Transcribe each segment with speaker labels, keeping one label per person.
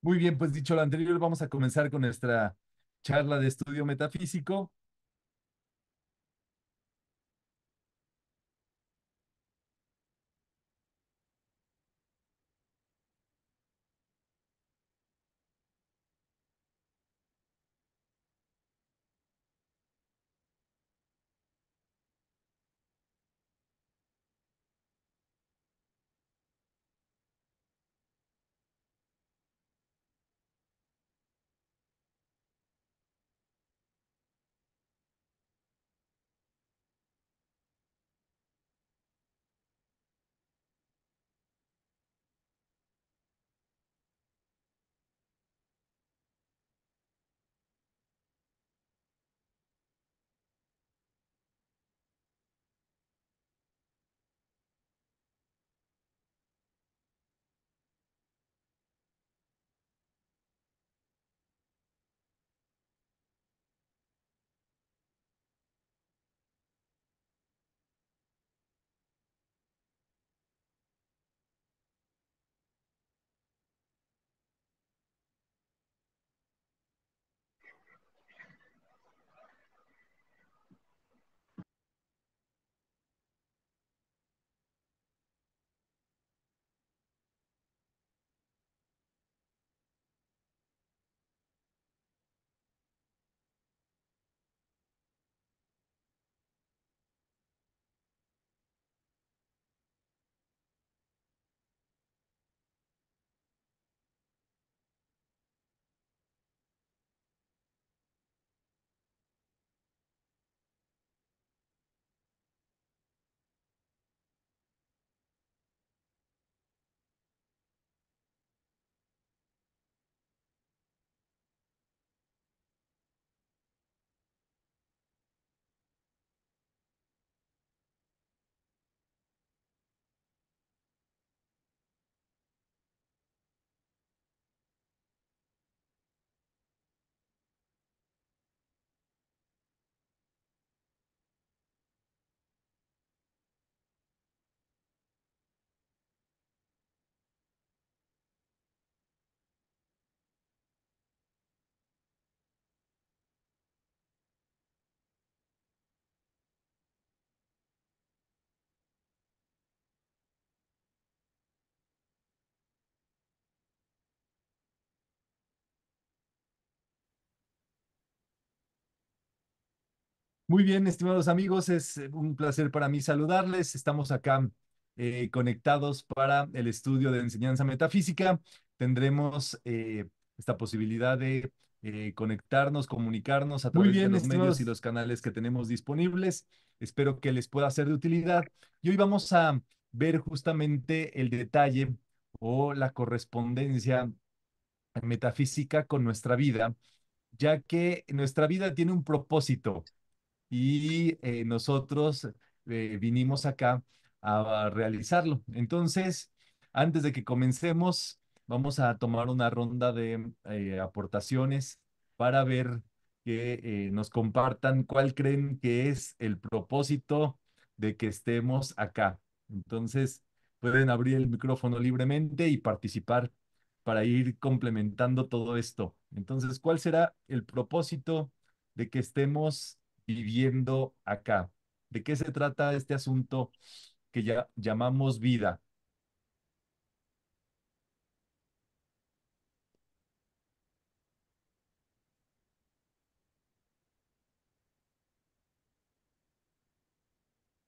Speaker 1: Muy bien, pues dicho lo anterior, vamos a comenzar con nuestra charla de estudio metafísico. Muy bien, estimados amigos, es eh, un placer para mí saludarles. Estamos acá eh, conectados para el estudio de enseñanza metafísica. Tendremos eh, esta posibilidad de conectarnos, comunicarnos a través de los medios y los canales que tenemos disponibles. Espero que les pueda ser de utilidad. Y hoy vamos a ver justamente el detalle o la correspondencia metafísica con nuestra vida, ya que nuestra vida tiene un propósito y eh, nosotros eh, vinimos acá a, realizarlo. Entonces, antes de que comencemos, vamos a tomar una ronda de eh, aportaciones para ver que nos compartan cuál creen que es el propósito de que estemos acá. Entonces, pueden abrir el micrófono libremente y participar para ir complementando todo esto. Entonces, ¿cuál será el propósito de que estemos viviendo acá. ¿De qué se trata este asunto que ya llamamos vida?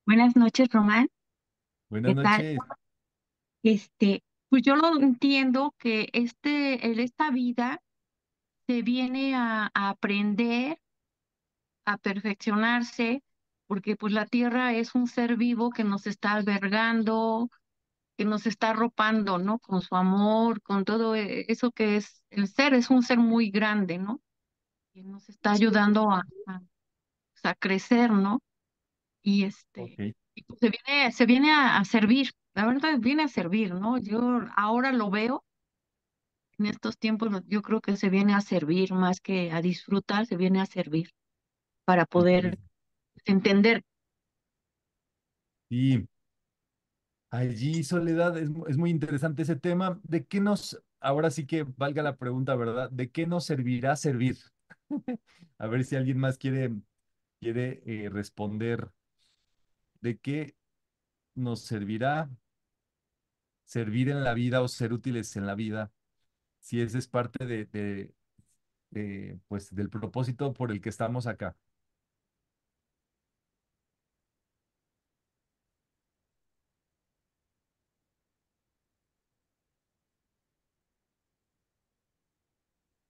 Speaker 2: Buenas noches, Román.
Speaker 1: Buenas noches.
Speaker 2: Este, pues yo lo entiendo que este, esta vida se viene a aprender, a perfeccionarse, porque pues la tierra es un ser vivo que nos está albergando, que nos está arropando, ¿no? Con su amor, con todo e-, eso que es el ser, es un ser muy grande, ¿no? Que nos está ayudando a, pues, a, crecer, ¿no? Y este, pues, se viene, se viene a, a servir, la verdad viene a servir, ¿no? Yo ahora lo veo en estos tiempos yo creo que se viene a servir más que a disfrutar, se viene a servir para poder entender.
Speaker 1: Y allí, Soledad, es, muy interesante ese tema. ¿De qué nos, ahora sí que valga la pregunta, ¿verdad? ¿De qué nos servirá servir? A ver si alguien más quiere, quiere eh, responder. ¿De qué nos servirá servir en la vida o ser útiles en la vida? Si ese es parte de, de pues, del propósito por el que estamos acá.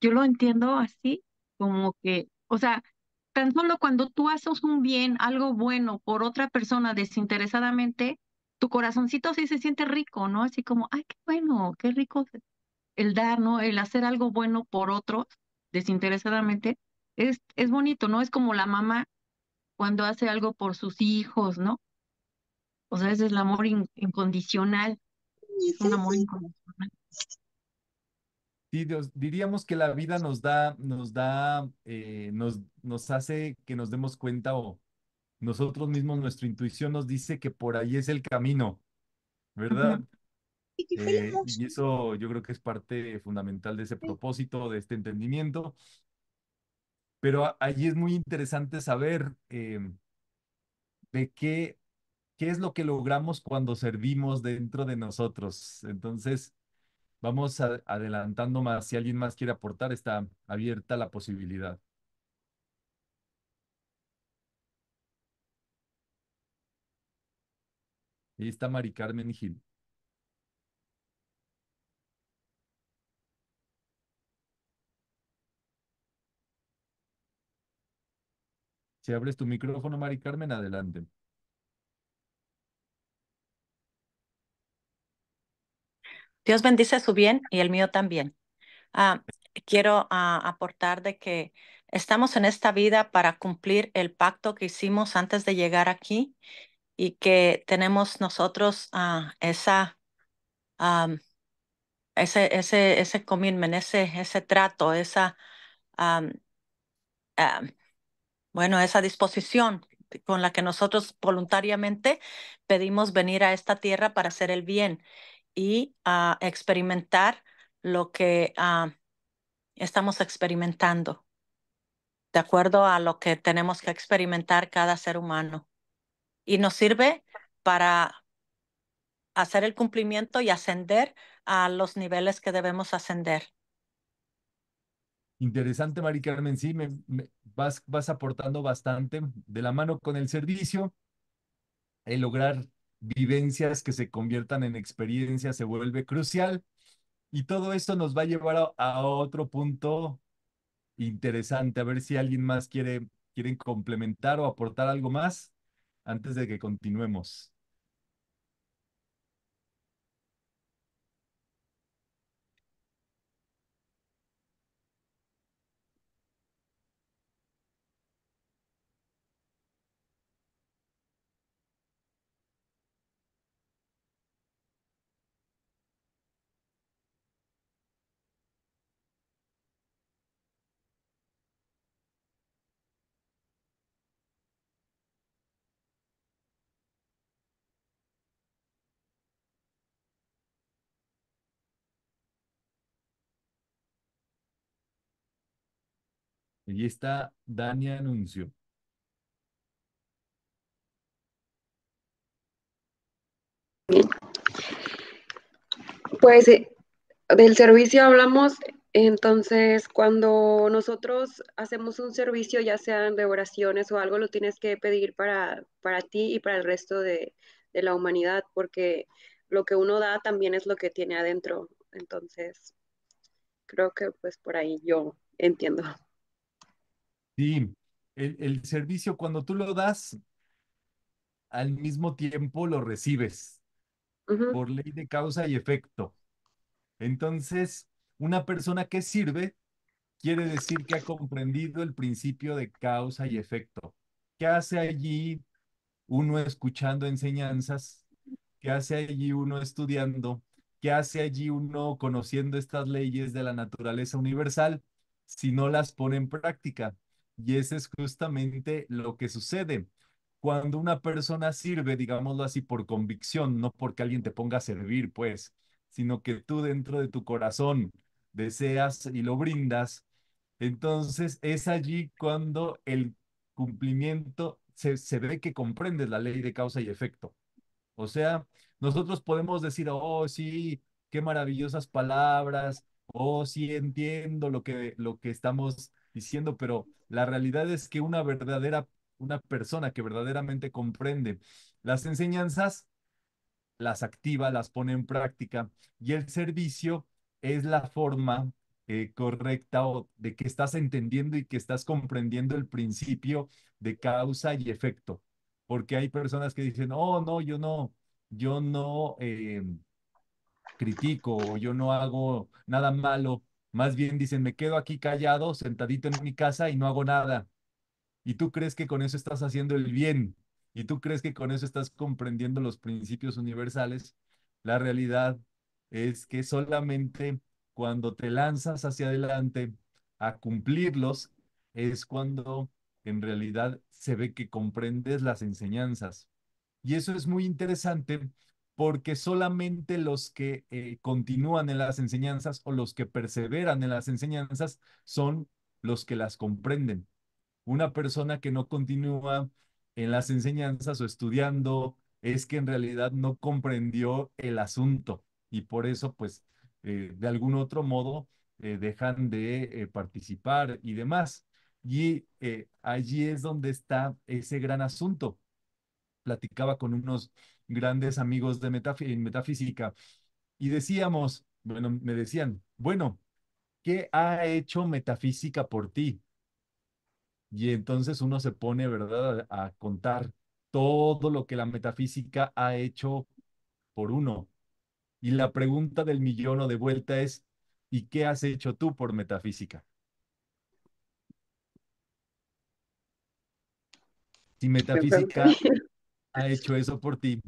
Speaker 2: yo lo entiendo así, como que, o sea, tan solo cuando tú haces un bien, algo bueno por otra persona desinteresadamente, tu corazoncito sí se siente rico, ¿no? Así como, ay, qué bueno, qué rico el dar, ¿no? El hacer algo bueno por otros desinteresadamente, es, es bonito, ¿no? Es como la mamá cuando hace algo por sus hijos, ¿no? O sea, ese es el amor incondicional. es un amor incondicional.
Speaker 1: Sí, diríamos que la vida nos da, nos da, eh, nos, nos hace que nos demos cuenta o nosotros mismos, nuestra intuición nos dice que por ahí es el camino, ¿verdad? Eh, y, eso yo creo que es parte fundamental de ese propósito, de este entendimiento. Pero allí es muy interesante saber em, de qué, qué es lo que logramos cuando servimos dentro de nosotros. Entonces, Vamos adelantando más. Si alguien más quiere aportar, está abierta la posibilidad. Ahí está Mari Carmen Gil. Si abres tu micrófono, Mari Carmen, adelante.
Speaker 2: Dios bendice su bien y el mío también. Ah, quiero ah, aportar de que estamos en esta vida para cumplir el pacto que hicimos antes de llegar aquí y que tenemos nosotros ah, esa, ese, ese, ese commitment, ese, ese trato, esa, bueno, esa disposición con la que nosotros voluntariamente pedimos venir a esta tierra para hacer el bien y a experimentar lo que ah, estamos experimentando, de acuerdo a lo que tenemos que experimentar cada ser humano. Y nos sirve para hacer el cumplimiento y ascender a los niveles que debemos ascender.
Speaker 1: Interesante, Mari Carmen. Sí, me, vas, vas aportando bastante de la mano con el servicio, el lograr vivencias que se conviertan en experiencias se vuelve crucial. Y todo esto nos va a llevar a, otro punto interesante, a ver si alguien más quiere quieren complementar o aportar algo más antes de que continuemos. Allí está Dania Anuncio. Pues eh,
Speaker 3: del servicio hablamos, entonces cuando nosotros hacemos un servicio, ya sean de oraciones o algo, lo tienes que pedir para, para ti y para el resto de, de la humanidad, porque lo que uno da también es lo que tiene adentro. Entonces, creo que pues por ahí yo entiendo.
Speaker 1: Sí, el, servicio cuando tú lo das, al mismo tiempo lo recibes por ley de causa y efecto. Entonces, una persona que sirve quiere decir que ha comprendido el principio de causa y efecto. ¿Qué hace allí uno escuchando enseñanzas? ¿Qué hace allí uno estudiando? ¿Qué hace allí uno conociendo estas leyes de la naturaleza universal si no las pone en práctica? Y ese es justamente lo que sucede. Cuando una persona sirve, digámoslo así, por convicción, no porque alguien te ponga a servir, pues, sino que tú dentro de tu corazón deseas y lo brindas, entonces es allí cuando el cumplimiento se, se ve que comprendes la ley de causa y efecto. O sea, nosotros podemos decir, oh, sí, qué maravillosas palabras, oh, sí entiendo lo que, lo que estamos diciendo, pero la realidad es que una verdadera, una persona que verdaderamente comprende las enseñanzas, las activa, las pone en práctica y el servicio es la forma eh, correcta de que estás entendiendo y que estás comprendiendo el principio de causa y efecto. Porque hay personas que dicen, oh, no, yo no, yo no. Em, critico o yo no hago nada malo. Más bien dicen, me quedo aquí callado, sentadito en mi casa y no hago nada. Y tú crees que con eso estás haciendo el bien. Y tú crees que con eso estás comprendiendo los principios universales. La realidad es que solamente cuando te lanzas hacia adelante a cumplirlos es cuando en realidad se ve que comprendes las enseñanzas. Y eso es muy interesante porque solamente los que eh, continúan en las enseñanzas o los que perseveran en las enseñanzas son los que las comprenden. Una persona que no continúa en las enseñanzas o estudiando es que en realidad no comprendió el asunto y por eso, pues, eh, de algún otro modo, eh, dejan de participar y demás. Y allí es donde está ese gran asunto. Platicaba con unos grandes amigos de metafísica, y decíamos, bueno, me decían, bueno, ¿qué ha hecho metafísica por ti? Y entonces uno se pone, ¿verdad?, a, a contar todo lo que la metafísica ha hecho por uno. Y la pregunta del millón o de vuelta es, ¿y qué has hecho tú por metafísica? Si metafísica ha hecho eso por ti,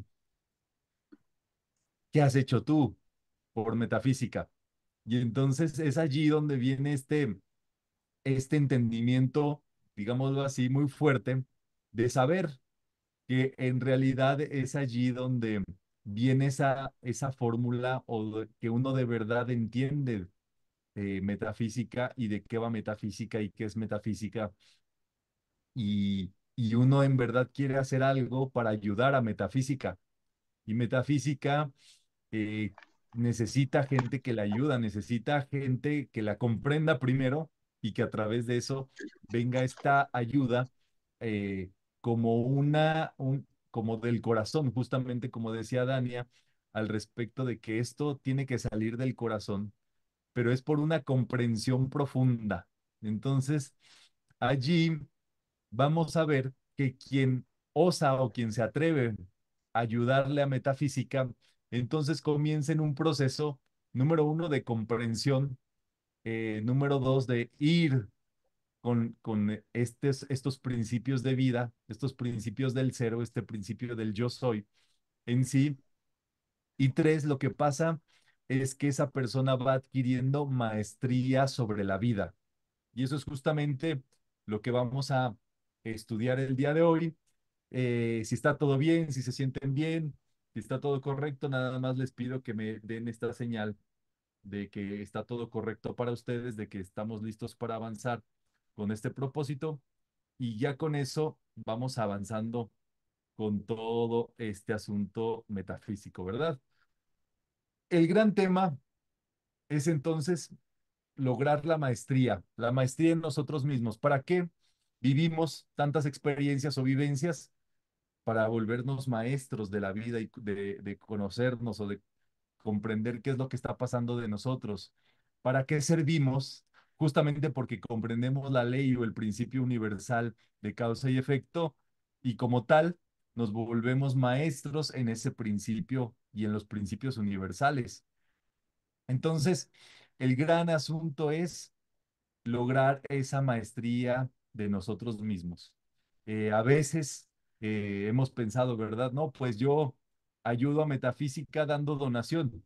Speaker 1: ¿qué has hecho tú por metafísica? Y entonces es allí donde viene este, este entendimiento, digámoslo así, muy fuerte de saber que en realidad es allí donde viene esa, esa fórmula o que uno de verdad entiende metafísica y de qué va metafísica y qué es metafísica. Y, y uno en verdad quiere hacer algo para ayudar a metafísica. Y metafísica necesita gente que la ayuda, necesita gente que la comprenda primero y que a través de eso venga esta ayuda eh, como una, un, como del corazón, justamente como decía Dania, al respecto de que esto tiene que salir del corazón, pero es por una comprensión profunda. Entonces, allí vamos a ver que quien osa o quien se atreve a ayudarle a metafísica entonces comiencen un proceso, número uno, de comprensión, eh, número dos, de ir con, con estos principios de vida, estos principios del cero, este principio del yo soy en sí. Y tres, lo que pasa es que esa persona va adquiriendo maestría sobre la vida. Y eso es justamente lo que vamos a estudiar el día de hoy. Eh, si está todo bien, si se sienten bien, si está todo correcto, nada más les pido que me den esta señal de que está todo correcto para ustedes, de que estamos listos para avanzar con este propósito y ya con eso vamos avanzando con todo este asunto metafísico, ¿verdad? El gran tema es entonces lograr la maestría, la maestría en nosotros mismos. ¿Para qué vivimos tantas experiencias o vivencias? para volvernos maestros de la vida y de, conocernos o de comprender qué es lo que está pasando de nosotros. ¿Para qué servimos? Justamente porque comprendemos la ley o el principio universal de causa y efecto y como tal nos volvemos maestros en ese principio y en los principios universales. Entonces, el gran asunto es lograr esa maestría de nosotros mismos. Eh, a veces hemos pensado, ¿verdad? No, pues yo ayudo a metafísica dando donación.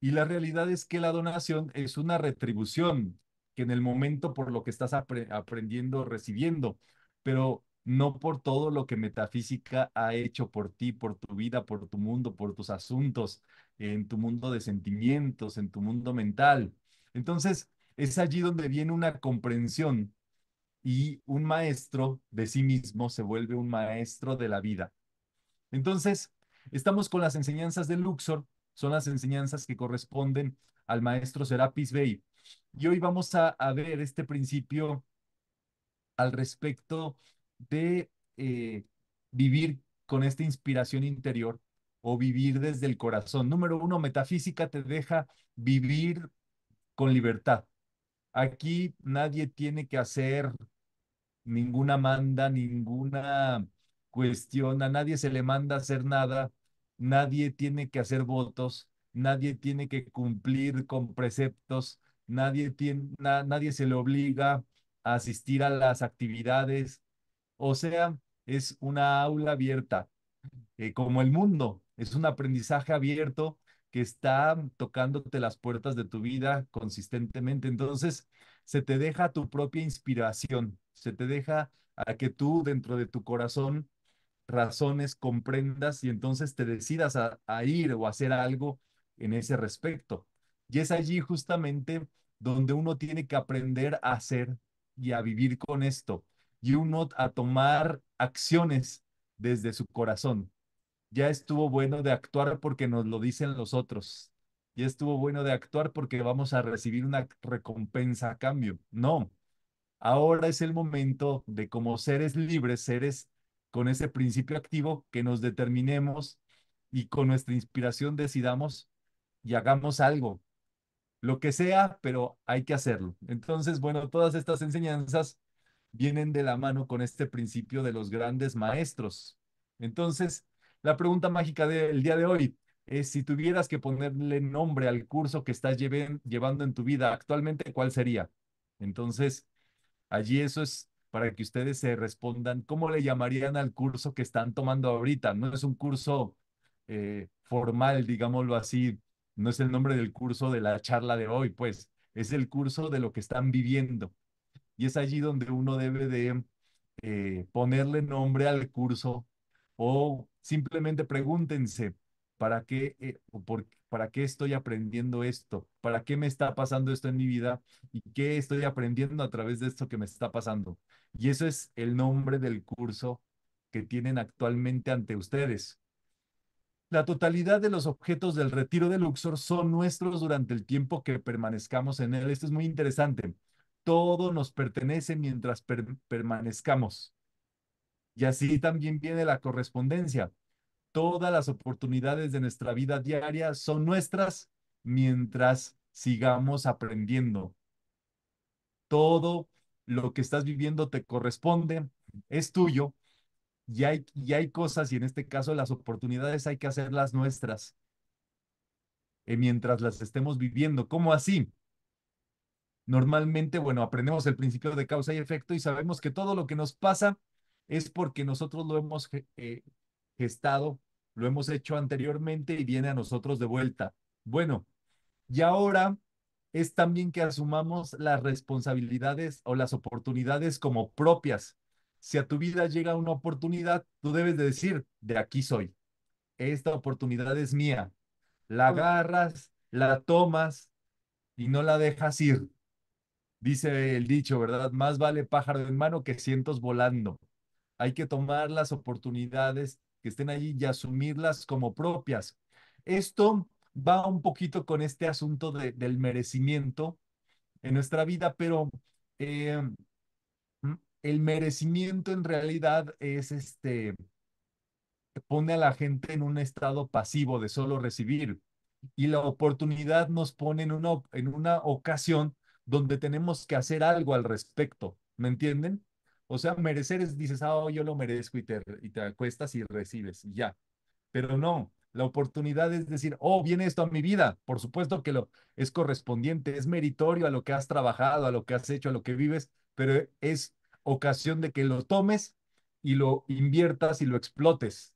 Speaker 1: Y la realidad es que la donación es una retribución que en el momento por lo que estás aprendiendo, recibiendo, pero no por todo lo que metafísica ha hecho por ti, por tu vida, por tu mundo, por tus asuntos, en tu mundo de sentimientos, en tu mundo mental. Entonces, es allí donde viene una comprensión y un maestro de sí mismo se vuelve un maestro de la vida. Entonces, estamos con las enseñanzas de Luxor, son las enseñanzas que corresponden al maestro Serapis Bey. Y hoy vamos a, ver este principio al respecto de eh, vivir con esta inspiración interior o vivir desde el corazón. Número uno, metafísica te deja vivir con libertad. Aquí nadie tiene que hacer ninguna manda, ninguna cuestión, a nadie se le manda hacer nada, nadie tiene que hacer votos, nadie tiene que cumplir con preceptos, nadie, nadie se le obliga a asistir a las actividades, o sea, es una aula abierta, eh, como el mundo, es un aprendizaje abierto que está tocándote las puertas de tu vida consistentemente. Entonces, se te deja tu propia inspiración, se te deja a que tú dentro de tu corazón razones, comprendas y entonces te decidas a, ir o hacer algo en ese respecto. Y es allí justamente donde uno tiene que aprender a hacer y a vivir con esto y uno a tomar acciones desde su corazón. Ya estuvo bueno de actuar porque nos lo dicen los otros y estuvo bueno de actuar porque vamos a recibir una recompensa a cambio. No, ahora es el momento de como seres libres, seres con ese principio activo, que nos determinemos y con nuestra inspiración decidamos y hagamos algo, lo que sea, pero hay que hacerlo. Entonces, bueno, todas estas enseñanzas vienen de la mano con este principio de los grandes maestros. Entonces, la pregunta mágica del día de hoy, eh, si tuvieras que ponerle nombre al curso que estás llevando en tu vida actualmente, ¿cuál sería? Entonces, allí eso es para que ustedes se respondan, ¿cómo le llamarían al curso que están tomando ahorita? No es un curso eh, formal, digámoslo así, no es el nombre del curso de la charla de hoy, pues es el curso de lo que están viviendo. Y es allí donde uno debe de eh, ponerle nombre al curso o simplemente pregúntense, ¿Para qué, eh, por, ¿Para qué estoy aprendiendo esto? ¿Para qué me está pasando esto en mi vida? ¿Y qué estoy aprendiendo a través de esto que me está pasando? Y eso es el nombre del curso que tienen actualmente ante ustedes. La totalidad de los objetos del retiro de Luxor son nuestros durante el tiempo que permanezcamos en él. Esto es muy interesante. Todo nos pertenece mientras permanezcamos. Y así también viene la correspondencia. Todas las oportunidades de nuestra vida diaria son nuestras mientras sigamos aprendiendo. Todo lo que estás viviendo te corresponde, es tuyo y hay, y hay cosas, y en este caso las oportunidades hay que hacerlas nuestras eh, mientras las estemos viviendo. ¿Cómo así? Normalmente, bueno, aprendemos el principio de causa y efecto y sabemos que todo lo que nos pasa es porque nosotros lo hemos eh, gestado, lo hemos hecho anteriormente y viene a nosotros de vuelta. Bueno, y ahora es también que asumamos las responsabilidades o las oportunidades como propias. Si a tu vida llega una oportunidad, tú debes de decir, de aquí soy. Esta oportunidad es mía. La agarras, la tomas y no la dejas ir. Dice el dicho, ¿verdad? Más vale pájaro en mano que cientos volando. Hay que tomar las oportunidades que estén allí y asumirlas como propias. Esto va un poquito con este asunto de, del merecimiento en nuestra vida, pero eh, mm, el merecimiento en realidad es este, pone a la gente en un estado pasivo de solo recibir y la oportunidad nos pone en una, en una ocasión donde tenemos que hacer algo al respecto, ¿me entienden? O sea, merecer es, dices, ah, oh, yo lo merezco y te, y te acuestas y recibes, ya. Pero no, la oportunidad es decir, oh, viene esto a mi vida. Por supuesto que lo es correspondiente, es meritorio a lo que has trabajado, a lo que has hecho, a lo que vives, pero es ocasión de que lo tomes y lo inviertas y lo explotes,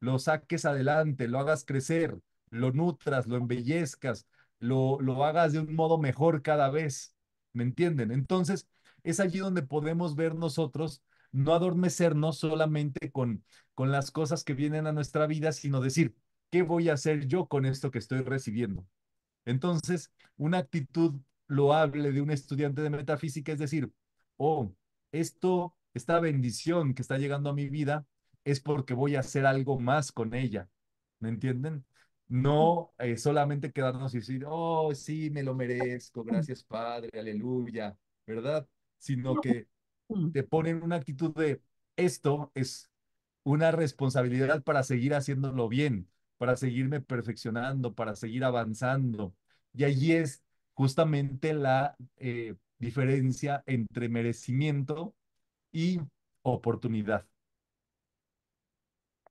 Speaker 1: lo saques adelante, lo hagas crecer, lo nutras, lo embellezcas, lo, lo hagas de un modo mejor cada vez. ¿Me entienden? Entonces, es allí donde podemos ver nosotros, no adormecernos solamente con, con las cosas que vienen a nuestra vida, sino decir, ¿qué voy a hacer yo con esto que estoy recibiendo? Entonces, una actitud loable de un estudiante de metafísica es decir, oh, esto, esta bendición que está llegando a mi vida es porque voy a hacer algo más con ella. ¿Me entienden? No eh, solamente quedarnos y decir, oh, sí, me lo merezco, gracias Padre, aleluya, ¿verdad? sino que mm. te ponen una actitud de esto es una responsabilidad para seguir haciéndolo bien, para seguirme perfeccionando, para seguir avanzando. Y allí es justamente la eh, diferencia entre merecimiento y oportunidad.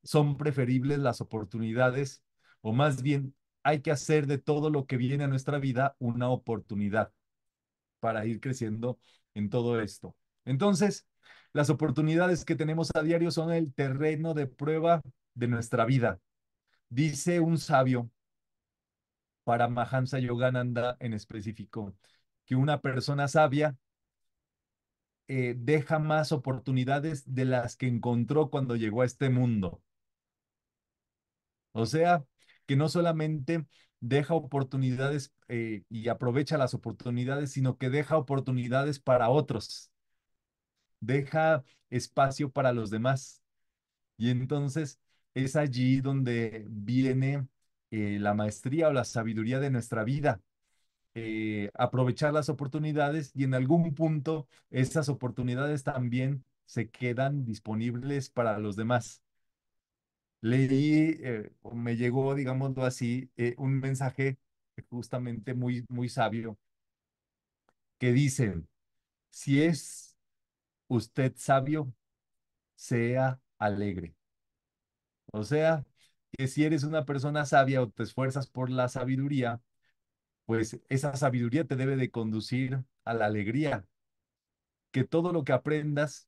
Speaker 1: Son preferibles las oportunidades, o más bien hay que hacer de todo lo que viene a nuestra vida una oportunidad para ir creciendo en todo esto. Entonces, las oportunidades que tenemos a diario son el terreno de prueba de nuestra vida. Dice un sabio, para Mahamsa Yogananda en específico, que una persona sabia eh, deja más oportunidades de las que encontró cuando llegó a este mundo. O sea, que no solamente deja oportunidades eh, y aprovecha las oportunidades, sino que deja oportunidades para otros, deja espacio para los demás. Y entonces es allí donde viene eh, la maestría o la sabiduría de nuestra vida. Eh, aprovechar las oportunidades y en algún punto esas oportunidades también se quedan disponibles para los demás leí eh, o me llegó, digámoslo así, eh, un mensaje justamente muy, muy sabio que dice, si es usted sabio, sea alegre. O sea, que si eres una persona sabia o te esfuerzas por la sabiduría, pues esa sabiduría te debe de conducir a la alegría. Que todo lo que aprendas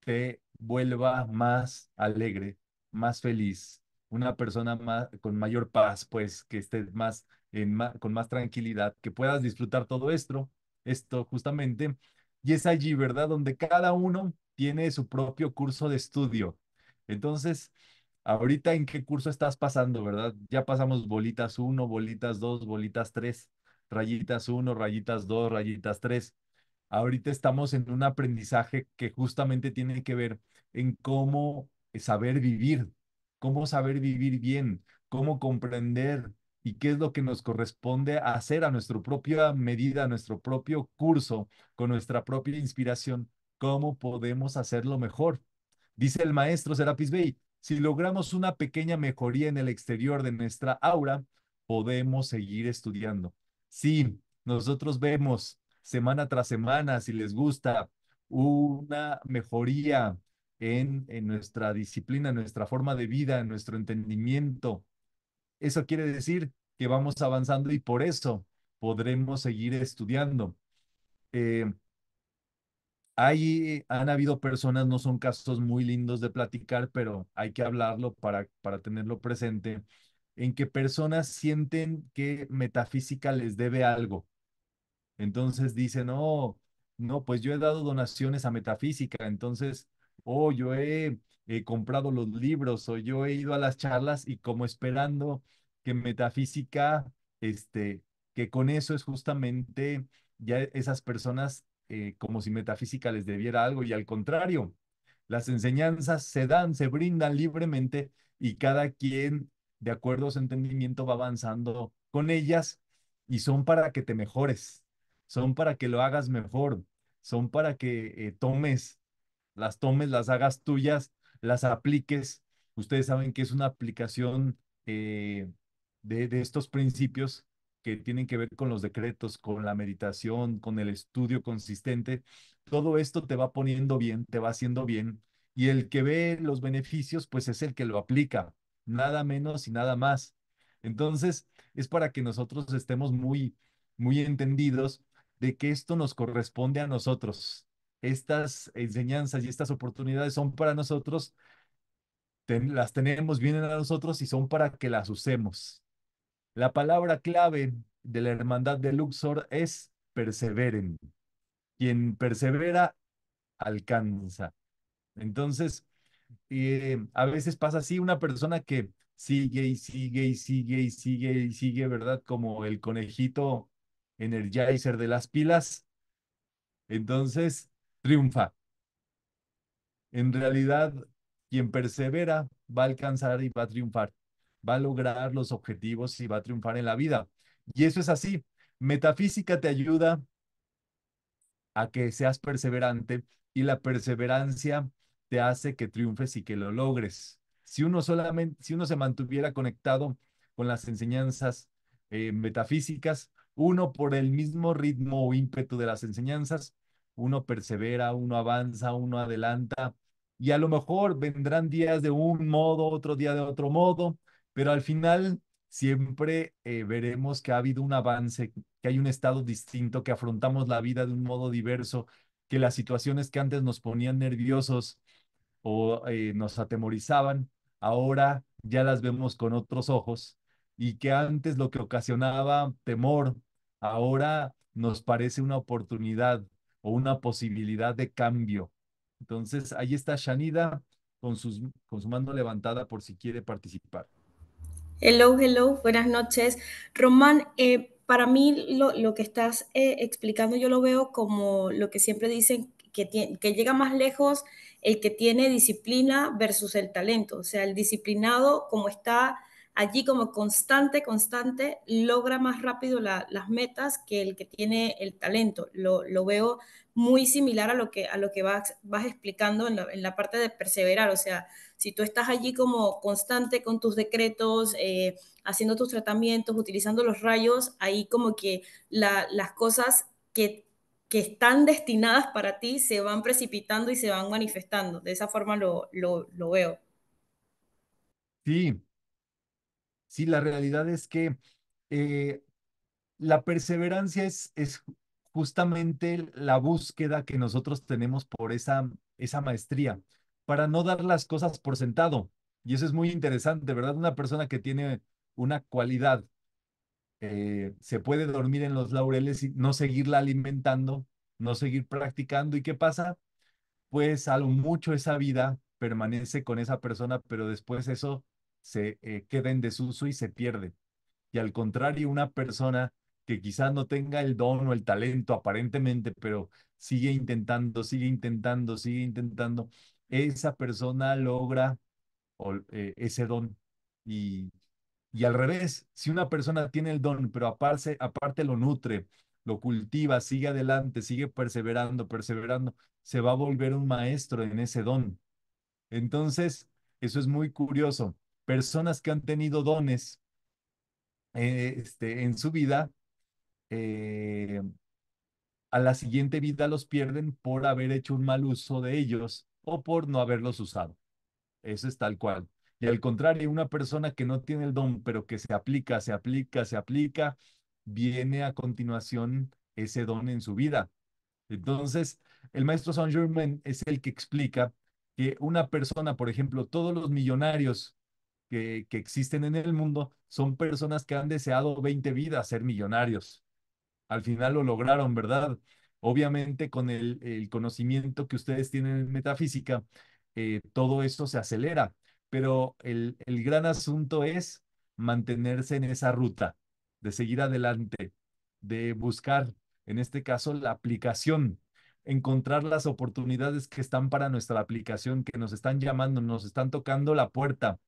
Speaker 1: te vuelva más alegre más feliz, una persona más, con mayor paz, pues que estés más, en, con más tranquilidad, que puedas disfrutar todo esto, esto justamente. Y es allí, ¿verdad? Donde cada uno tiene su propio curso de estudio. Entonces, ahorita en qué curso estás pasando, ¿verdad? Ya pasamos bolitas uno, bolitas dos, bolitas tres, rayitas uno, rayitas dos, rayitas 3. Ahorita estamos en un aprendizaje que justamente tiene que ver en cómo eh, saber vivir, cómo saber vivir bien, cómo comprender y qué es lo que nos corresponde hacer a nuestra propia medida, a nuestro propio curso, con nuestra propia inspiración, cómo podemos hacerlo mejor. Dice el maestro Serapis Bey, si logramos una pequeña mejoría en el exterior de nuestra aura, podemos seguir estudiando. Sí, nosotros vemos semana tras semana, si les gusta, una mejoría en, nuestra disciplina, en nuestra forma de vida, en nuestro entendimiento. Eso quiere decir que vamos avanzando y por eso podremos seguir estudiando. Eh, hay, han habido personas, no son casos muy lindos de platicar, pero hay que hablarlo para, para tenerlo presente, en que personas sienten que metafísica les debe algo. Entonces dicen, no, oh, no, pues yo he dado donaciones a metafísica, entonces o oh, yo he, comprado los libros o yo he ido a las charlas y como esperando que metafísica, este, que con eso es justamente ya esas personas eh, como si metafísica les debiera algo y al contrario, las enseñanzas se dan, se brindan libremente y cada quien de acuerdo a su entendimiento va avanzando con ellas y son para que te mejores, son para que lo hagas mejor, son para que eh, tomes las tomes, las hagas tuyas, las apliques. Ustedes saben que es una aplicación eh, de, estos principios que tienen que ver con los decretos, con la meditación, con el estudio consistente. Todo esto te va poniendo bien, te va haciendo bien. Y el que ve los beneficios, pues es el que lo aplica, nada menos y nada más. Entonces, es para que nosotros estemos muy, muy entendidos de que esto nos corresponde a nosotros estas enseñanzas y estas oportunidades son para nosotros, las tenemos, vienen a nosotros y son para que las usemos. La palabra clave de la hermandad de Luxor es perseveren. Quien persevera, alcanza. Entonces, eh, a veces pasa así, una persona que sigue y sigue y sigue y sigue y sigue, ¿verdad? Como el conejito energizer de las pilas. Entonces, triunfa. En realidad, quien persevera va a alcanzar y va a triunfar, va a lograr los objetivos y va a triunfar en la vida. Y eso es así. Metafísica te ayuda a que seas perseverante y la perseverancia te hace que triunfes y que lo logres. Si uno solamente, si uno se mantuviera conectado con las enseñanzas eh, metafísicas, uno por el mismo ritmo o ímpetu de las enseñanzas uno persevera, uno avanza, uno adelanta. Y a lo mejor vendrán días de un modo, otro día de otro modo, pero al final siempre eh, veremos que ha habido un avance, que hay un estado distinto, que afrontamos la vida de un modo diverso, que las situaciones que antes nos ponían nerviosos o eh, nos atemorizaban, ahora ya las vemos con otros ojos y que antes lo que ocasionaba temor, ahora nos parece una oportunidad o una posibilidad de cambio. Entonces, ahí está Shanida con, sus, con su mano levantada por si quiere participar.
Speaker 3: Hello, hello, buenas noches. Román, eh, para mí lo, lo que estás eh, explicando yo lo veo como lo que siempre dicen, que, tiene, que llega más lejos el que tiene disciplina versus el talento. O sea, el disciplinado como está allí como constante, constante, logra más rápido las metas que el que tiene el talento. Lo, veo muy similar a lo que, a lo que vas, vas explicando en la, parte de perseverar. O sea, si tú estás allí como constante con tus decretos, eh, haciendo tus tratamientos, utilizando los rayos, ahí como que las cosas que que están destinadas para ti se van precipitando y se van manifestando. De esa forma lo, lo, lo veo.
Speaker 1: Sí, Sí, la realidad es que eh, la perseverancia es, es justamente la búsqueda que nosotros tenemos por esa, esa maestría, para no dar las cosas por sentado. Y eso es muy interesante, ¿verdad? Una persona que tiene una cualidad, eh, se puede dormir en los laureles y no seguirla alimentando, no seguir practicando. ¿Y qué pasa? Pues a lo mucho esa vida permanece con esa persona, pero después eso se eh, queda en desuso y se pierde. Y al contrario, una persona que quizás no tenga el don o el talento aparentemente, pero sigue intentando, sigue intentando, sigue intentando, esa persona logra eh, ese don. Y, y al revés, si una persona tiene el don, pero aparte, aparte lo nutre, lo cultiva, sigue adelante, sigue perseverando, perseverando, se va a volver un maestro en ese don. Entonces, eso es muy curioso personas que han tenido dones eh, este, en su vida, eh, a la siguiente vida los pierden por haber hecho un mal uso de ellos o por no haberlos usado. Eso es tal cual. Y al contrario, una persona que no tiene el don, pero que se aplica, se aplica, se aplica, viene a continuación ese don en su vida. Entonces, el maestro Saint Germain es el que explica que una persona, por ejemplo, todos los millonarios que, existen en el mundo son personas que han deseado 20 vidas ser millonarios. Al final lo lograron, ¿verdad? Obviamente con el, conocimiento que ustedes tienen en metafísica, eh, todo esto se acelera, pero el, el gran asunto es mantenerse en esa ruta, de seguir adelante, de buscar, en este caso, la aplicación, encontrar las oportunidades que están para nuestra aplicación, que nos están llamando, nos están tocando la puerta,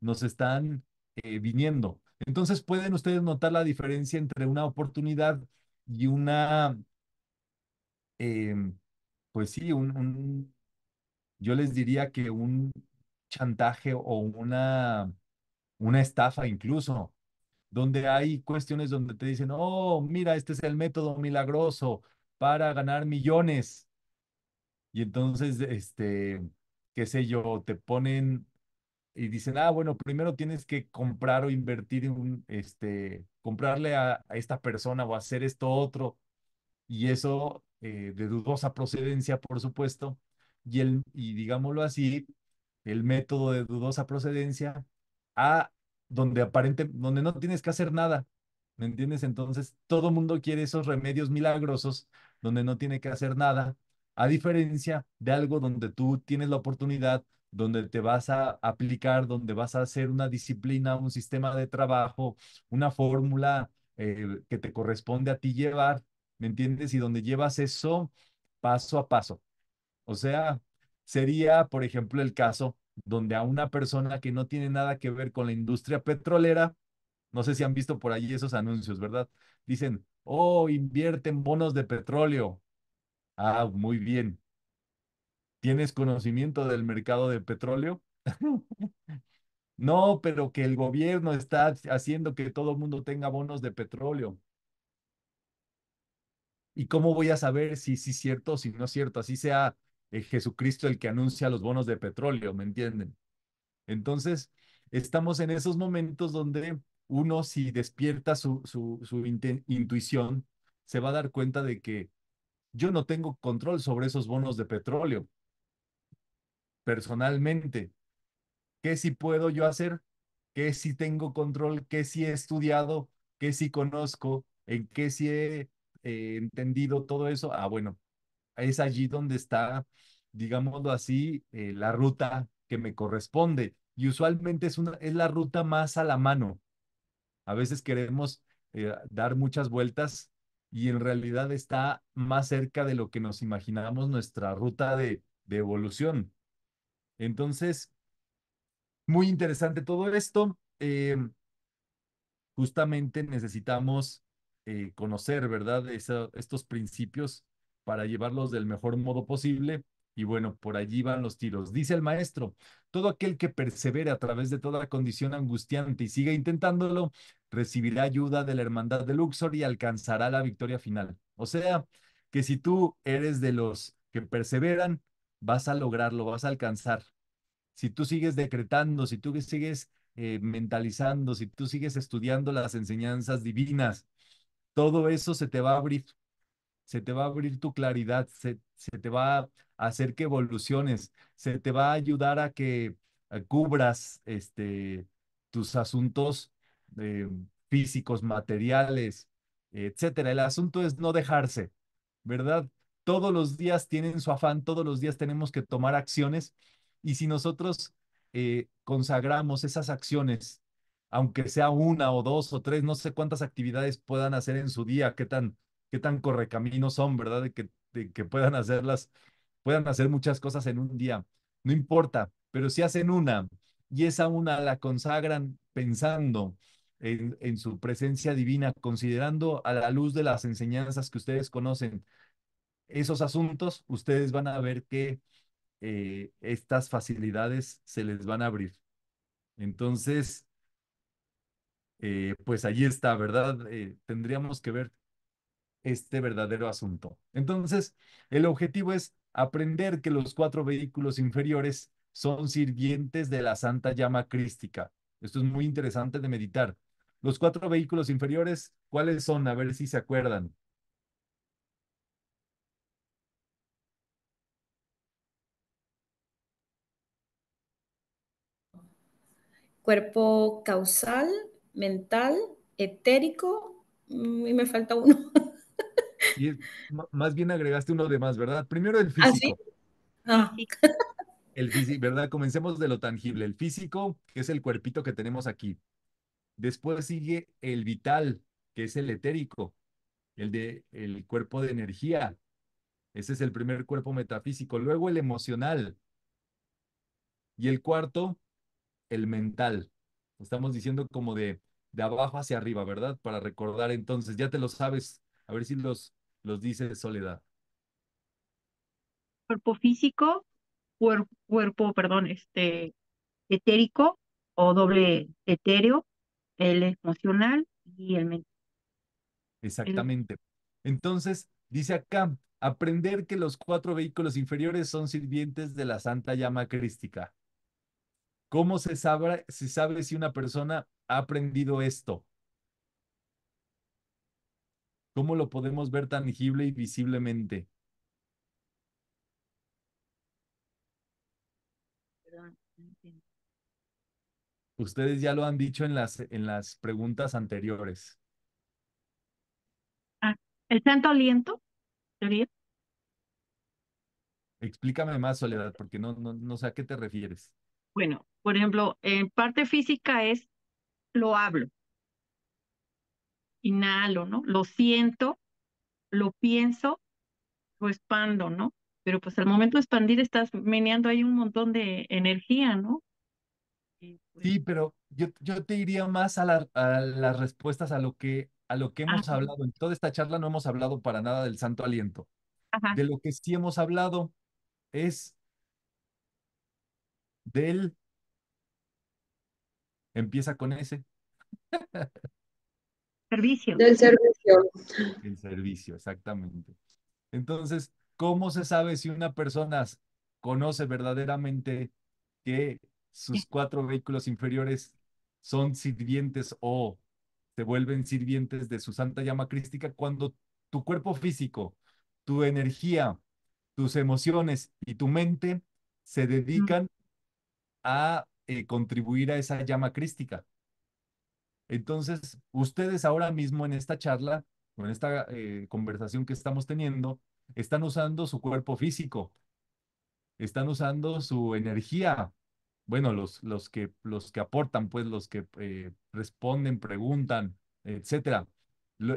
Speaker 1: nos están eh, viniendo. Entonces pueden ustedes notar la diferencia entre una oportunidad y una, em, pues sí, un, yo les diría que un chantaje o una, una estafa incluso, donde hay cuestiones donde te dicen, oh, mira, este es el método milagroso para ganar millones. Y entonces, este, qué sé yo, te ponen y dicen, ah, bueno, primero tienes que comprar o invertir en un, este, comprarle a, esta persona o hacer esto otro. Y eso eh, de dudosa procedencia, por supuesto. Y, el, y digámoslo así, el método de dudosa procedencia a donde aparente, donde no tienes que hacer nada. ¿Me entiendes? Entonces, todo mundo quiere esos remedios milagrosos donde no tiene que hacer nada, a diferencia de algo donde tú tienes la oportunidad donde te vas a aplicar, donde vas a hacer una disciplina, un sistema de trabajo, una fórmula eh, que te corresponde a ti llevar, ¿me entiendes? Y donde llevas eso paso a paso. O sea, sería, por ejemplo, el caso donde a una persona que no tiene nada que ver con la industria petrolera, no sé si han visto por allí esos anuncios, ¿verdad? Dicen, oh, invierte en bonos de petróleo. Ah, muy bien. ¿Tienes conocimiento del mercado de petróleo? no, pero que el gobierno está haciendo que todo el mundo tenga bonos de petróleo. ¿Y cómo voy a saber si es cierto o si no es cierto? Así sea eh, Jesucristo el que anuncia los bonos de petróleo, ¿me entienden? Entonces, estamos en esos momentos donde uno, si despierta su, su intuición, se va a dar cuenta de que yo no tengo control sobre esos bonos de petróleo personalmente. ¿Qué si puedo yo hacer? ¿Qué si tengo control? ¿Qué si he estudiado? ¿Qué si conozco? ¿En qué si he eh, entendido todo eso? Ah, bueno, es allí donde está, digámoslo así, eh, la ruta que me corresponde. Y usualmente es, una, es la ruta más a la mano. A veces queremos eh, dar muchas vueltas y en realidad está más cerca de lo que nos imaginamos, nuestra ruta de evolución. Entonces, muy interesante todo esto. Em, justamente necesitamos eh, conocer, ¿verdad? estos principios para llevarlos del mejor modo posible. Y bueno, por allí van los tiros. Dice el maestro, todo aquel que persevere a través de toda la condición angustiante y siga intentándolo, recibirá ayuda de la hermandad de Luxor y alcanzará la victoria final. O sea, que si tú eres de los que perseveran, vas a lograrlo, vas a alcanzar. Si tú sigues decretando, si tú sigues eh, mentalizando, si tú sigues estudiando las enseñanzas divinas, todo eso se te va a abrir, se te va a abrir tu claridad, se, te va a hacer que evoluciones, se te va a ayudar a que eh, cubras este, tus asuntos eh, físicos, materiales, etcétera. El asunto es no dejarse, ¿verdad? todos los días tienen su afán, todos los días tenemos que tomar acciones y si nosotros eh, consagramos esas acciones, aunque sea una o dos o tres, no sé cuántas actividades puedan hacer en su día, qué tan, qué tan correcaminos son, ¿verdad? De que, que puedan hacerlas, puedan hacer muchas cosas en un día, no importa, pero si hacen una y esa una la consagran pensando en, en su presencia divina, considerando a la luz de las enseñanzas que ustedes conocen, esos asuntos, ustedes van a ver que eh, estas facilidades se les van a abrir. Entonces, eh, pues allí está, ¿verdad? Eh, tendríamos que ver este verdadero asunto. Entonces, el objetivo es aprender que los cuatro vehículos inferiores son sirvientes de la santa llama crística. Esto es muy interesante de meditar. Los cuatro vehículos inferiores, ¿cuáles son? A ver si se acuerdan.
Speaker 3: cuerpo causal, mental, etérico, mm, y me falta uno.
Speaker 1: más bien agregaste uno de más, ¿verdad? Primero el ah, físico. ¿Ah, El físico, ¿verdad? Comencemos de lo tangible. El físico, que es el cuerpito que tenemos aquí. Después sigue el vital, que es el etérico, el de el cuerpo de energía. Ese es el primer cuerpo metafísico. Luego el emocional. Y el cuarto el mental. Estamos diciendo como de, de abajo hacia arriba, ¿verdad? Para recordar entonces, ya te lo sabes, a ver si los, los dice Soledad.
Speaker 2: Cuerpo físico, cuerpo, perdón, este, etérico o doble etéreo, el emocional y el mental.
Speaker 1: Exactamente. Entonces, dice acá, aprender que los cuatro vehículos inferiores son sirvientes de la santa llama crística. ¿Cómo se sabe, si una persona ha aprendido esto? ¿Cómo lo podemos ver tangible y visiblemente? Ustedes ya lo han dicho en las, en las preguntas anteriores.
Speaker 2: Ah, ¿El santo aliento?
Speaker 1: Explícame más, Soledad, porque no, no sé a qué te refieres.
Speaker 2: Bueno, por ejemplo, en parte física es lo hablo, inhalo, ¿no? Lo siento, lo pienso, lo expando, ¿no? Pero pues al momento de expandir estás meneando ahí un
Speaker 1: montón de energía, ¿no? Pues sí, pero yo, te iría más a, la, a, las respuestas a lo que, a lo que hemos hablado. En toda esta charla no hemos hablado para nada del santo aliento. De lo que sí hemos hablado es del... Empieza con ese.
Speaker 2: Servicio. Del servicio.
Speaker 1: El servicio, exactamente. Entonces, ¿cómo se sabe si una persona conoce verdaderamente que sus cuatro vehículos inferiores son sirvientes o se vuelven sirvientes de su santa llama crística cuando tu cuerpo físico, tu energía, tus emociones y tu mente se dedican a eh, contribuir a esa llama crística. Entonces, ustedes ahora mismo en esta charla, en esta eh, conversación que estamos teniendo, están usando su cuerpo físico, están usando su energía. Bueno, los, los, que, los que aportan, pues los que eh, responden, preguntan, etcétera,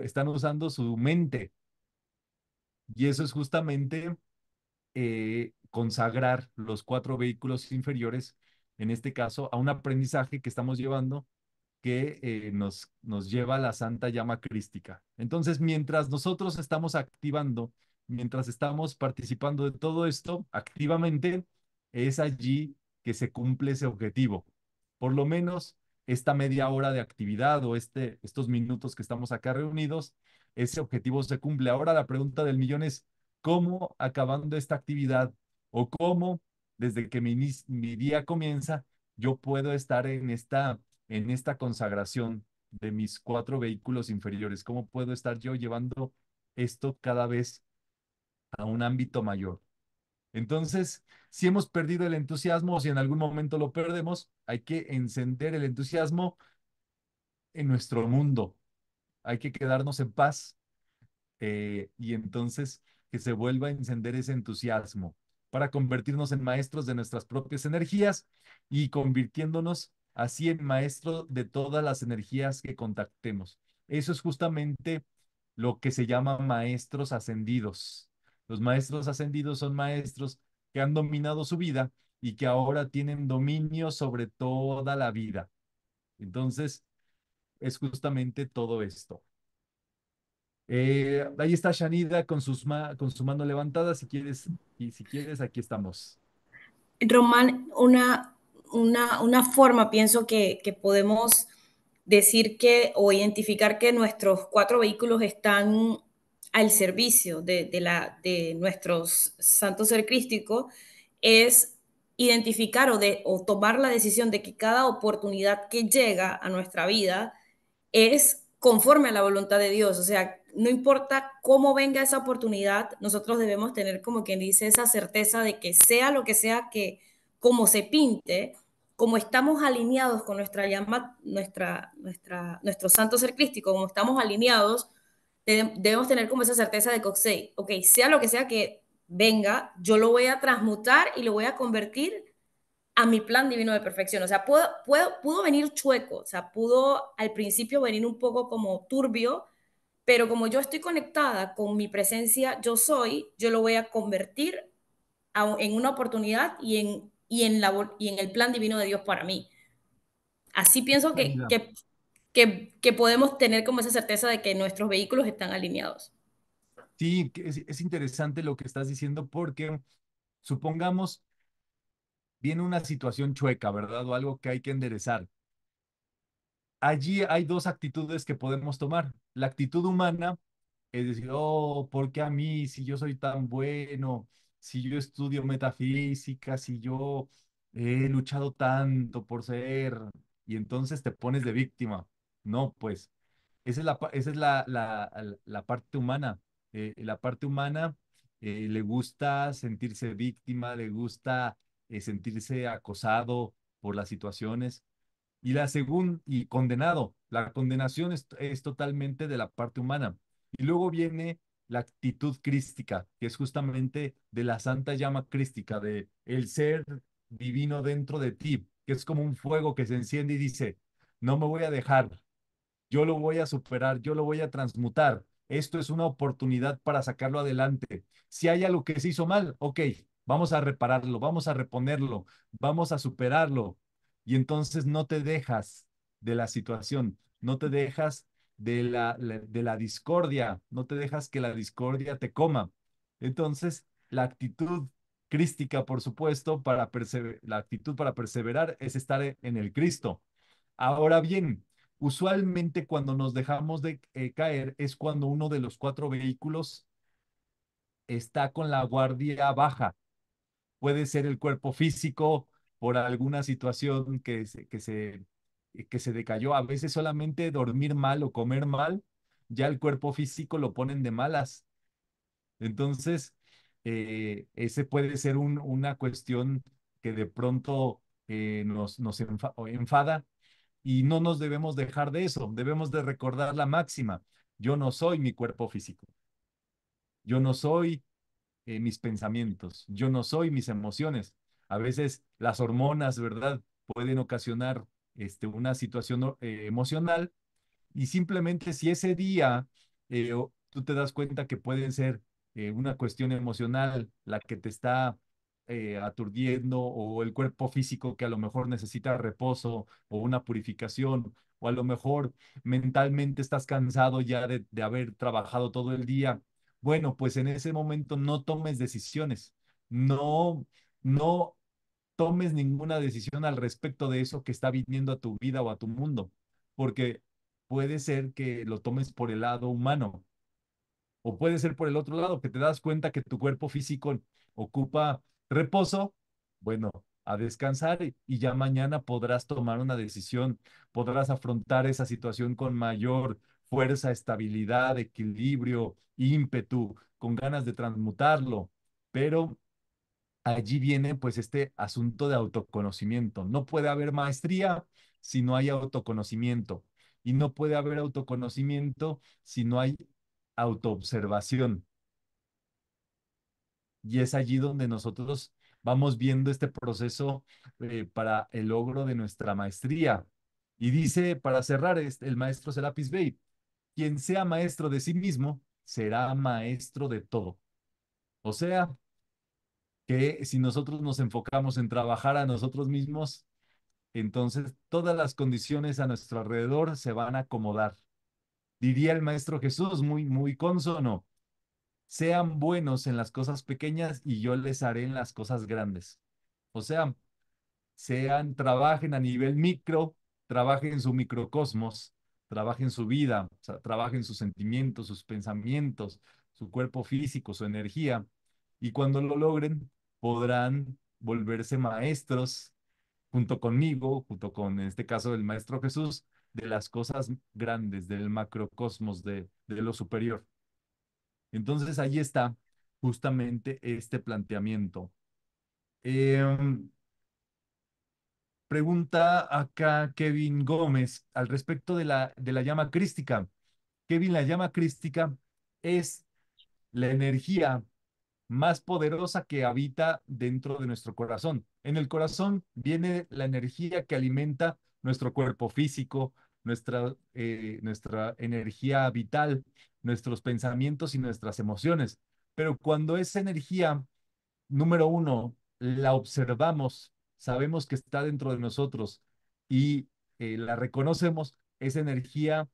Speaker 1: están usando su mente. Y eso es justamente consagrar los cuatro vehículos inferiores en este caso, a un aprendizaje que estamos llevando que eh, nos, nos lleva a la santa llama crística. Entonces, mientras nosotros estamos activando, mientras estamos participando de todo esto activamente, es allí que se cumple ese objetivo. Por lo menos esta media hora de actividad o este, estos minutos que estamos acá reunidos, ese objetivo se cumple. Ahora la pregunta del millón es, ¿cómo acabando esta actividad o cómo desde que mi, día comienza, yo puedo estar en esta, en esta consagración de mis cuatro vehículos inferiores? ¿Cómo puedo estar yo llevando esto cada vez a un ámbito mayor? Entonces, si hemos perdido el entusiasmo o si en algún momento lo perdemos, hay que encender el entusiasmo en nuestro mundo. Hay que quedarnos en paz eh, y entonces que se vuelva a encender ese entusiasmo para convertirnos en maestros de nuestras propias energías y convirtiéndonos así en maestro de todas las energías que contactemos. Eso es justamente lo que se llama maestros ascendidos. Los maestros ascendidos son maestros que han dominado su vida y que ahora tienen dominio sobre toda la vida. Entonces, es justamente todo esto. Eh, ahí está Shanida con, sus con su mano levantada, si quieres, si quieres, aquí estamos.
Speaker 3: Román, una, una, forma, pienso que, podemos decir que o identificar que nuestros cuatro vehículos están al servicio de, de, la, de nuestros santos ser crístico es identificar o, de, o tomar la decisión de que cada oportunidad que llega a nuestra vida es conforme a la voluntad de Dios. O sea, no importa cómo venga esa oportunidad, nosotros debemos tener, como quien dice, esa certeza de que sea lo que sea que, como se pinte, como estamos alineados con nuestra llama, nuestra, nuestra, nuestro santo ser crístico, como estamos alineados, debemos tener como esa certeza de que, ok, sea lo que sea que venga, yo lo voy a transmutar y lo voy a convertir a mi plan divino de perfección. O sea, pudo, pudo venir chueco, o sea, pudo al principio venir un poco como turbio, pero como yo estoy conectada con mi presencia, yo soy, yo lo voy a convertir en una oportunidad y en, y, en la, y en el plan divino de Dios para mí. Así pienso que, que, que, podemos tener como esa certeza de que nuestros vehículos están alineados.
Speaker 1: Sí, es interesante lo que estás diciendo porque supongamos viene una situación chueca, ¿verdad? O algo que hay que enderezar. Allí hay dos actitudes que podemos tomar. La actitud humana es decir, oh, ¿por qué a mí si yo soy tan bueno? Si yo estudio metafísica, si yo he luchado tanto por ser, y entonces te pones de víctima. No, pues, esa es la, esa es la, la, la parte humana. Eh, la parte humana eh, le gusta sentirse víctima, le gusta eh, sentirse acosado por las situaciones. Y la segunda, y condenado, la condenación es, es totalmente de la parte humana. Y luego viene la actitud crística, que es justamente de la santa llama crística, de el ser divino dentro de ti, que es como un fuego que se enciende y dice, no me voy a dejar, yo lo voy a superar, yo lo voy a transmutar. Esto es una oportunidad para sacarlo adelante. Si hay algo que se hizo mal, ok, vamos a repararlo, vamos a reponerlo, vamos a superarlo. Y entonces no te dejas de la situación, no te dejas de la, de la discordia, no te dejas que la discordia te coma. Entonces, la actitud crística, por supuesto, para la actitud para perseverar es estar e-, en el Cristo. Ahora bien, usualmente cuando nos dejamos de eh, caer es cuando uno de los cuatro vehículos está con la guardia baja, puede ser el cuerpo físico por alguna situación que se, que se, que se decayó. A veces solamente dormir mal o comer mal, ya el cuerpo físico lo ponen de malas. Entonces, eh, ese puede ser un, una cuestión que de pronto eh, nos, nos enfada y no nos debemos dejar de eso. Debemos de recordar la máxima. Yo no soy mi cuerpo físico. Yo no soy eh, mis pensamientos, yo no soy mis emociones. A veces las hormonas, ¿verdad? Pueden ocasionar este, una situación eh, emocional y simplemente si ese día eh, tú te das cuenta que pueden ser una cuestión emocional la que te está aturdiendo o el cuerpo físico que a lo mejor necesita reposo o una purificación o a lo mejor mentalmente estás cansado ya de haber trabajado todo el día bueno, pues en ese momento no tomes decisiones, no, no tomes ninguna decisión al respecto de eso que está viniendo a tu vida o a tu mundo, porque puede ser que lo tomes por el lado humano o puede ser por el otro lado, que te das cuenta que tu cuerpo físico ocupa reposo, bueno, a descansar y ya mañana podrás tomar una decisión, podrás afrontar esa situación con mayor fuerza, estabilidad, equilibrio, ímpetu, con ganas de transmutarlo, pero allí viene pues este asunto de autoconocimiento. No puede haber maestría si no hay autoconocimiento y no puede haber autoconocimiento si no hay autoobservación. Y es allí donde nosotros vamos viendo este proceso eh, para el logro de nuestra maestría. Y dice, para cerrar, este, el maestro Serapis Bey, quien sea maestro de sí mismo será maestro de todo. O sea, que si nosotros nos enfocamos en trabajar a nosotros mismos, entonces todas las condiciones a nuestro alrededor se van a acomodar. Diría el maestro Jesús, muy, muy consono, sean buenos en las cosas pequeñas y yo les haré en las cosas grandes. O sea, sean, trabajen a nivel micro, trabajen en su microcosmos trabajen su vida, trabajen sus sentimientos, sus pensamientos, su cuerpo físico, su energía, y cuando lo logren podrán volverse maestros junto conmigo, junto con, en este caso, el Maestro Jesús, de las cosas grandes, del macrocosmos, de, lo superior. Entonces, ahí está justamente este planteamiento. Em, Pregunta acá Kevin Gómez al respecto de la, de la llama crística. Kevin, la llama crística es la energía más poderosa que habita dentro de nuestro corazón. En el corazón viene la energía que alimenta nuestro cuerpo físico, nuestra, eh, nuestra energía vital, nuestros pensamientos y nuestras emociones. Pero cuando esa energía, número uno, la observamos sabemos que está dentro de nosotros y eh, la reconocemos, esa energía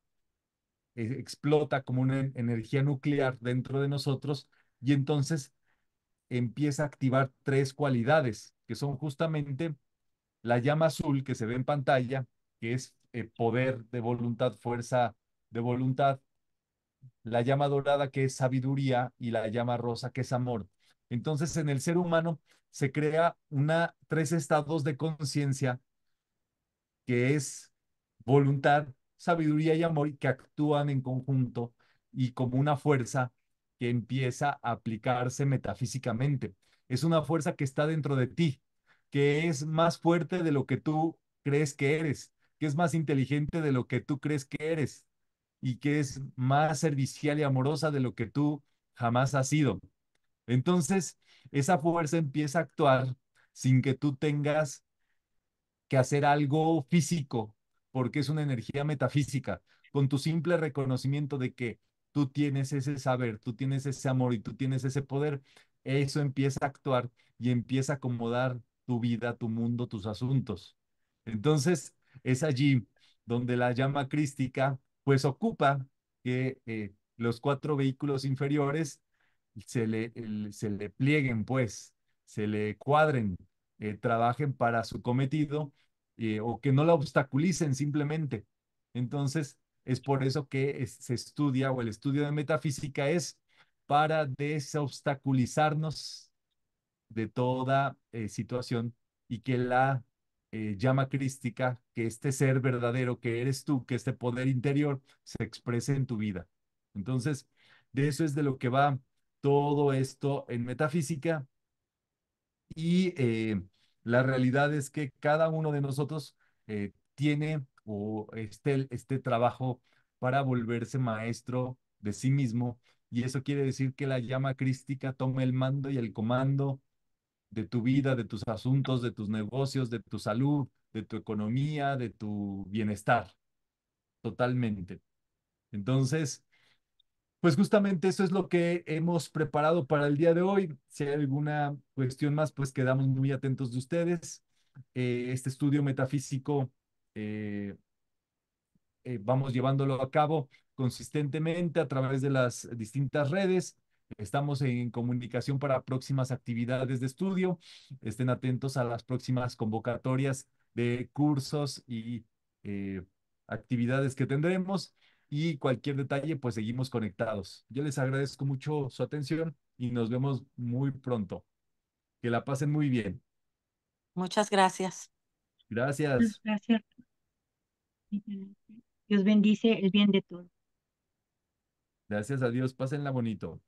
Speaker 1: eh, explota como una energía nuclear dentro de nosotros y entonces empieza a activar tres cualidades, que son justamente la llama azul que se ve en pantalla, que es eh, poder de voluntad, fuerza de voluntad, la llama dorada que es sabiduría y la llama rosa que es amor. Entonces, en el ser humano se crea una tres estados de conciencia que es voluntad, sabiduría y amor que actúan en conjunto y como una fuerza que empieza a aplicarse metafísicamente. Es una fuerza que está dentro de ti, que es más fuerte de lo que tú crees que eres, que es más inteligente de lo que tú crees que eres y que es más servicial y amorosa de lo que tú jamás has sido. Entonces, esa fuerza empieza a actuar sin que tú tengas que hacer algo físico, porque es una energía metafísica. Con tu simple reconocimiento de que tú tienes ese saber, tú tienes ese amor y tú tienes ese poder, eso empieza a actuar y empieza a acomodar tu vida, tu mundo, tus asuntos. Entonces, es allí donde la llama crística pues ocupa que eh, los cuatro vehículos inferiores se le, se le plieguen, pues, se le cuadren, eh, trabajen para su cometido eh, o que no la obstaculicen simplemente. Entonces, es por eso que se estudia o el estudio de metafísica es para desobstaculizarnos de toda eh, situación y que la llama crística, que este ser verdadero que eres tú, que este poder interior se exprese en tu vida. Entonces, de eso es de lo que va todo esto en metafísica. Y eh, la realidad es que cada uno de nosotros eh, tiene o este, este trabajo para volverse maestro de sí mismo. Y eso quiere decir que la llama crística toma el mando y el comando de tu vida, de tus asuntos, de tus negocios, de tu salud, de tu economía, de tu bienestar. Totalmente. Entonces, pues justamente eso es lo que hemos preparado para el día de hoy. Si hay alguna cuestión más, pues quedamos muy atentos de ustedes. Eh, este estudio metafísico eh, eh, vamos llevándolo a cabo consistentemente a través de las distintas redes. Estamos en comunicación para próximas actividades de estudio. Estén atentos a las próximas convocatorias de cursos y actividades que tendremos y cualquier detalle, pues seguimos conectados. Yo les agradezco mucho su atención y nos vemos muy pronto. Que la pasen muy bien. Muchas
Speaker 2: gracias.
Speaker 1: Gracias.
Speaker 2: Gracias. Dios bendice el bien de todos.
Speaker 1: Gracias a Dios. Pásenla bonito.